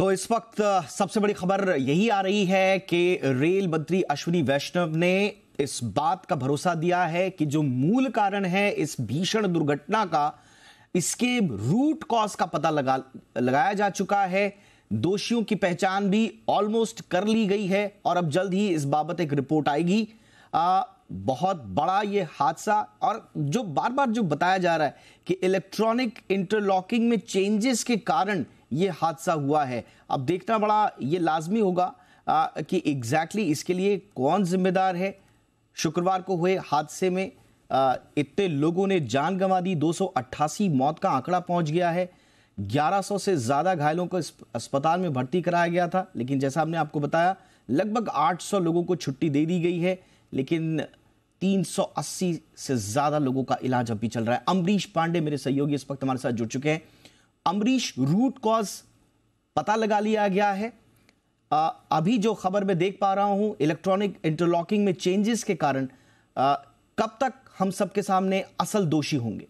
तो इस वक्त सबसे बड़ी खबर यही आ रही है कि रेल मंत्री अश्विनी वैष्णव ने इस बात का भरोसा दिया है कि जो मूल कारण है इस भीषण दुर्घटना का इसके रूट कॉज का पता लगा लगाया जा चुका है दोषियों की पहचान भी ऑलमोस्ट कर ली गई है और अब जल्द ही इस बाबत एक रिपोर्ट आएगी आ, बहुत बड़ा ये हादसा और जो बार बार जो बताया जा रहा है कि इलेक्ट्रॉनिक इंटरलॉकिंग में चेंजेस के कारण ये हादसा हुआ है अब देखना बड़ा ये लाजमी होगा आ, कि एग्जैक्टली exactly इसके लिए कौन जिम्मेदार है शुक्रवार को हुए हादसे में आ, इतने लोगों ने जान गंवा दी दो मौत का आंकड़ा पहुंच गया है 1100 से ज़्यादा घायलों को अस्पताल में भर्ती कराया गया था लेकिन जैसा हमने आपको बताया लगभग 800 लोगों को छुट्टी दे दी गई है लेकिन 380 से ज़्यादा लोगों का इलाज अभी चल रहा है अमरीश पांडे मेरे सहयोगी इस वक्त हमारे साथ जुड़ चुके हैं अमरीश रूट कॉज पता लगा लिया गया है आ, अभी जो खबर मैं देख पा रहा हूं इलेक्ट्रॉनिक इंटरलॉकिंग में चेंजेस के कारण आ, कब तक हम सबके सामने असल दोषी होंगे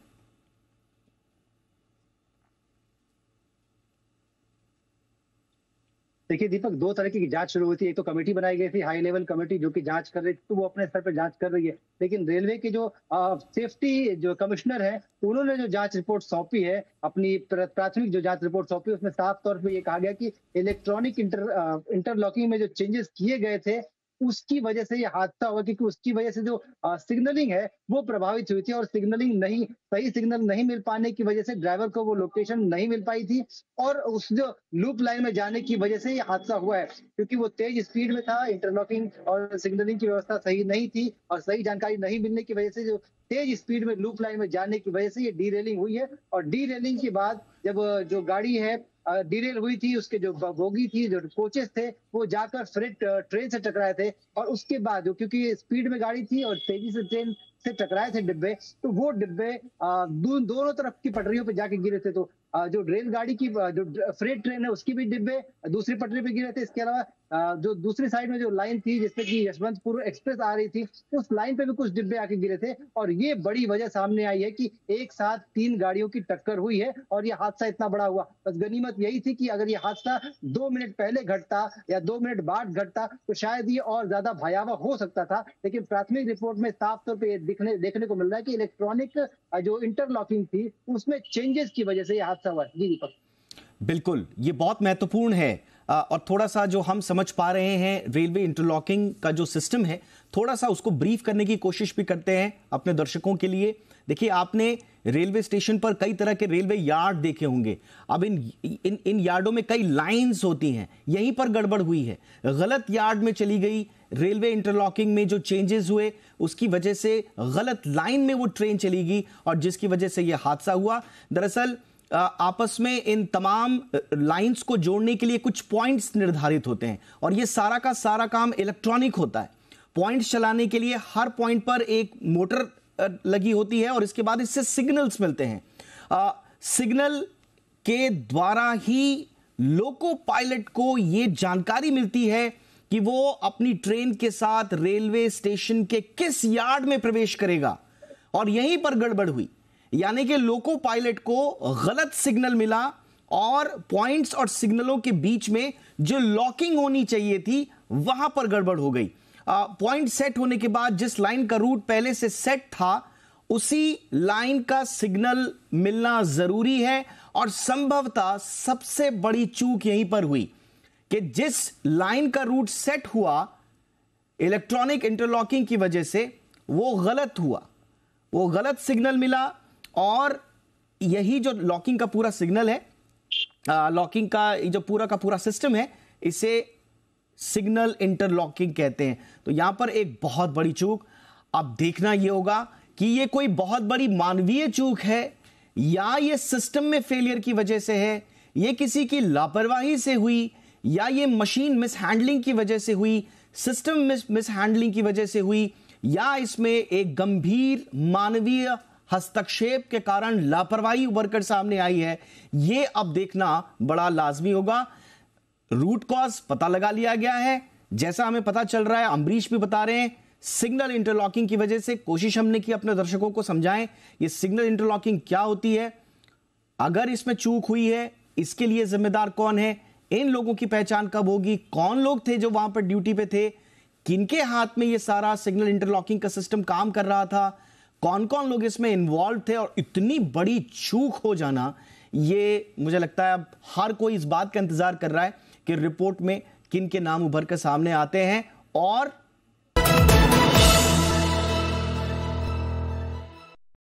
देखिए दीपक दो तरह की जांच शुरू हुई थी एक तो कमेटी बनाई गई थी हाई लेवल कमेटी जो कि जांच कर रही थी तो वो अपने स्तर पर जांच कर रही है लेकिन रेलवे के जो आ, सेफ्टी जो कमिश्नर है उन्होंने जो जांच रिपोर्ट सौंपी है अपनी प्राथमिक जो जांच रिपोर्ट सौंपी उसमें साफ तौर पर यह कहा गया कि इलेक्ट्रॉनिक इंटर इंटरलॉकिंग में जो चेंजेस किए गए थे उसकी वजह से ये हादसा हुआ क्योंकि उसकी वजह से जो सिग्नलिंग है वो प्रभावित हुई थी और सिग्नलिंग नहीं सही सिग्नल नहीं मिल पाने की वजह से ड्राइवर को वो लोकेशन नहीं मिल पाई थी और उस जो लूप लाइन में जाने की वजह से ये हादसा हुआ है क्योंकि वो तेज स्पीड में था इंटरलॉकिंग और सिग्नलिंग की व्यवस्था सही नहीं थी और सही जानकारी नहीं मिलने की वजह से जो तेज स्पीड में लूप लाइन में जाने की वजह से ये डी हुई है और डी के बाद जब जो गाड़ी है डिरेल हुई थी उसके जो बोगी थी जो कोचेस थे वो जाकर फ्रेट ट्रेन से टकराए थे और उसके बाद जो क्योंकि स्पीड में गाड़ी थी और तेजी से ट्रेन से टकराए थे डिब्बे तो वो डिब्बे दोनों तरफ की पटरियों पर जाके गिरे थे तो जो रेलगाड़ी की जो फ्रेट ट्रेन है उसकी भी डिब्बे दूसरी पटरी पे गिरे थे इसके अलावा जो दूसरी साइड में जो लाइन थी जिसमें कि यशवंतपुर एक्सप्रेस आ रही थी उस लाइन पे भी कुछ डिब्बे आके गिरे थे और ये बड़ी वजह सामने आई है कि एक साथ तीन गाड़ियों की टक्कर हुई है और ये हादसा इतना बड़ा हुआ बस गनीमत यही थी कि अगर ये हादसा दो मिनट पहले घटता या दो मिनट बाद घटता तो शायद ये और ज्यादा भयावह हो सकता था लेकिन प्राथमिक रिपोर्ट में साफ तौर पर दिखने देखने को मिल रहा है कि इलेक्ट्रॉनिक जो इंटरलॉकिंग थी उसमें चेंजेस की वजह से यह हादसा हुआ जी दीपक बिल्कुल ये बहुत महत्वपूर्ण है और थोड़ा सा जो हम समझ पा रहे हैं रेलवे इंटरलॉकिंग का जो सिस्टम है थोड़ा सा उसको ब्रीफ करने की कोशिश भी करते हैं अपने दर्शकों के लिए देखिए आपने रेलवे स्टेशन पर कई तरह के रेलवे यार्ड देखे होंगे अब इन इन इन यार्डों में कई लाइंस होती हैं यहीं पर गड़बड़ हुई है गलत यार्ड में चली गई रेलवे इंटरलॉकिंग में जो चेंजेस हुए उसकी वजह से गलत लाइन में वो ट्रेन चली गई और जिसकी वजह से ये हादसा हुआ दरअसल आपस में इन तमाम लाइंस को जोड़ने के लिए कुछ पॉइंट्स निर्धारित होते हैं और ये सारा का सारा काम इलेक्ट्रॉनिक होता है पॉइंट्स चलाने के लिए हर पॉइंट पर एक मोटर लगी होती है और इसके बाद इससे सिग्नल्स मिलते हैं आ, सिग्नल के द्वारा ही लोको पायलट को ये जानकारी मिलती है कि वो अपनी ट्रेन के साथ रेलवे स्टेशन के किस यार्ड में प्रवेश करेगा और यहीं पर गड़बड़ हुई यानी कि लोको पायलट को गलत सिग्नल मिला और पॉइंट्स और सिग्नलों के बीच में जो लॉकिंग होनी चाहिए थी वहां पर गड़बड़ हो गई पॉइंट सेट होने के बाद जिस लाइन का रूट पहले से सेट था उसी लाइन का सिग्नल मिलना जरूरी है और संभवतः सबसे बड़ी चूक यहीं पर हुई कि जिस लाइन का रूट सेट हुआ इलेक्ट्रॉनिक इंटरलॉकिंग की वजह से वो गलत हुआ वो गलत सिग्नल मिला और यही जो लॉकिंग का पूरा सिग्नल है लॉकिंग का जो पूरा का पूरा सिस्टम है इसे सिग्नल इंटरलॉकिंग कहते हैं तो यहां पर एक बहुत बड़ी चूक अब देखना यह होगा कि यह कोई बहुत बड़ी मानवीय चूक है या ये सिस्टम में फेलियर की वजह से है यह किसी की लापरवाही से हुई या ये मशीन मिसहैंडलिंग की वजह से हुई सिस्टम मिसहैंडलिंग की वजह से हुई या इसमें एक गंभीर मानवीय हस्तक्षेप के कारण लापरवाही उभर कर सामने आई है यह अब देखना बड़ा लाजमी होगा रूट कॉज पता लगा लिया गया है जैसा हमें पता चल रहा है अम्बरीश भी बता रहे हैं सिग्नल इंटरलॉकिंग की वजह से कोशिश हमने की अपने दर्शकों को समझाएं ये सिग्नल इंटरलॉकिंग क्या होती है अगर इसमें चूक हुई है इसके लिए जिम्मेदार कौन है इन लोगों की पहचान कब होगी कौन लोग थे जो वहां पर ड्यूटी पे थे किनके हाथ में ये सारा सिग्नल इंटरलॉकिंग का सिस्टम काम कर रहा था कौन कौन लोग इसमें इन्वॉल्व थे और इतनी बड़ी चूक हो जाना ये मुझे लगता है अब हर कोई इस बात का इंतजार कर रहा है कि रिपोर्ट में किन के नाम उभर कर सामने आते हैं और